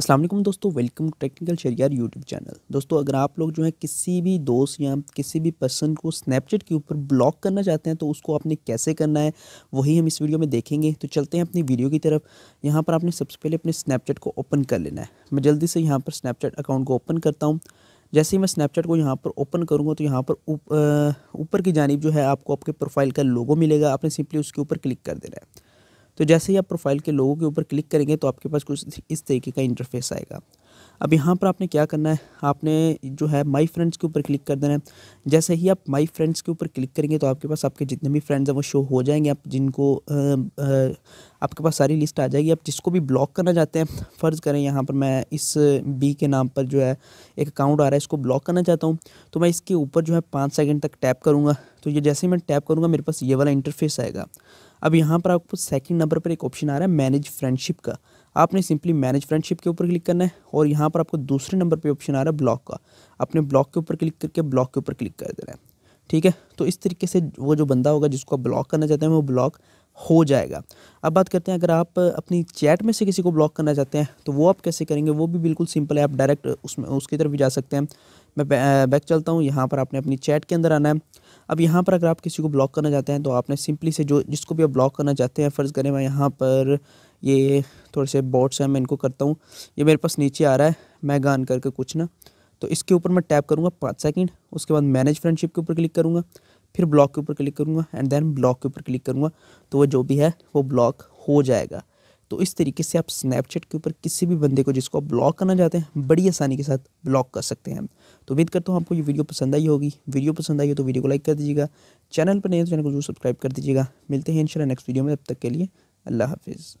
असलम दोस्तों welcome to technical Shariyar YouTube channel दोस्तों अगर आप लोग जो है किसी भी दोस्त या किसी भी पर्सन को स्नैपचैट के ऊपर ब्लॉक करना चाहते हैं तो उसको आपने कैसे करना है वही हम इस वीडियो में देखेंगे तो चलते हैं अपनी वीडियो की तरफ यहाँ पर आपने सबसे पहले अपने स्नैपचैट को ओपन कर लेना है मैं जल्दी से यहाँ पर स्नैपचैट अकाउंट को ओपन करता हूँ जैसे ही मैं स्नैपचैट को यहाँ पर ओपन करूँगा तो यहाँ पर ऊपर उप, की जानब जो है आपको आपके प्रोफाइल का लोगो मिलेगा आपने सिंपली उसके ऊपर क्लिक कर देना है तो जैसे ही आप प्रोफाइल के लोगों के ऊपर क्लिक करेंगे तो आपके पास कुछ इस तरीके का इंटरफेस आएगा अब यहाँ पर आपने क्या करना है आपने जो है माय फ्रेंड्स के ऊपर क्लिक कर देना है जैसे ही आप माय फ्रेंड्स के ऊपर क्लिक करेंगे तो आपके पास आपके जितने भी फ्रेंड्स हैं वो शो हो जाएंगे आप जिनको आपके पास सारी लिस्ट आ जाएगी आप जिसको भी ब्लॉक करना चाहते हैं फ़र्ज़ करें यहाँ पर मैं इस बी के नाम पर जो है एक अकाउंट आ रहा है इसको ब्लॉक करना चाहता हूँ तो मैं इसके ऊपर जो है पाँच सेकेंड तक टैप करूँगा तो ये जैसे ही मैं टैप करूँगा मेरे पास ये वाला इंटरफेस आएगा अब यहाँ पर आपको सेकंड नंबर पर एक ऑप्शन आ रहा है मैनेज फ्रेंडशिप का आपने सिंपली मैनेज फ्रेंडशिप के ऊपर क्लिक करना है और यहाँ पर आपको दूसरे नंबर पे ऑप्शन आ रहा है ब्लॉक का अपने ब्लॉक के ऊपर क्लिक करके ब्लॉक के ऊपर क्लिक कर देना है ठीक है तो इस तरीके से वो जो बंदा होगा जिसको आप ब्लॉक करना चाहते हैं वो ब्लॉक हो जाएगा अब बात करते हैं अगर आप अपनी चैट में से किसी को ब्लॉक करना चाहते हैं तो वो आप कैसे करेंगे वो भी बिल्कुल सिंपल है आप डायरेक्ट उसमें उसकी तरफ भी जा सकते हैं मैं बैक चलता हूँ यहाँ पर आपने अपनी चैट के अंदर आना है अब यहाँ पर अगर आप किसी को ब्लॉक करना चाहते हैं तो आपने सिंपली से जो जिसको भी आप ब्लॉक करना चाहते हैं फ़र्ज़ करें मैं यहाँ पर ये थोड़े से बॉट्स हैं मैं इनको करता हूँ ये मेरे पास नीचे आ रहा है मैं गान करके कुछ ना तो इसके ऊपर मैं टैप करूँगा पाँच सेकेंड उसके बाद मैनेज फ्रेंडशिप के ऊपर क्लिक करूँगा फिर ब्लॉक के ऊपर क्लिक करूँगा एंड देन ब्लॉक के ऊपर क्लिक करूँगा तो वो जो भी है वो ब्लॉक हो जाएगा तो इस तरीके से आप स्नैपचैट के ऊपर किसी भी बंदे को जिसको आप ब्लॉक करना चाहते हैं बड़ी आसानी के साथ ब्लॉक कर सकते हैं तो उम्मीद करता हूँ आपको ये वीडियो पसंद आई होगी वीडियो पसंद आई हो तो वीडियो को लाइक कर दीजिएगा चैनल पर नहीं तो चैनल को जरूर सब्सक्राइब कर दीजिएगा मिलते हैं इंशाल्लाह नेक्स्ट वीडियो में तब तक के लिए अल्लाह हाफिज़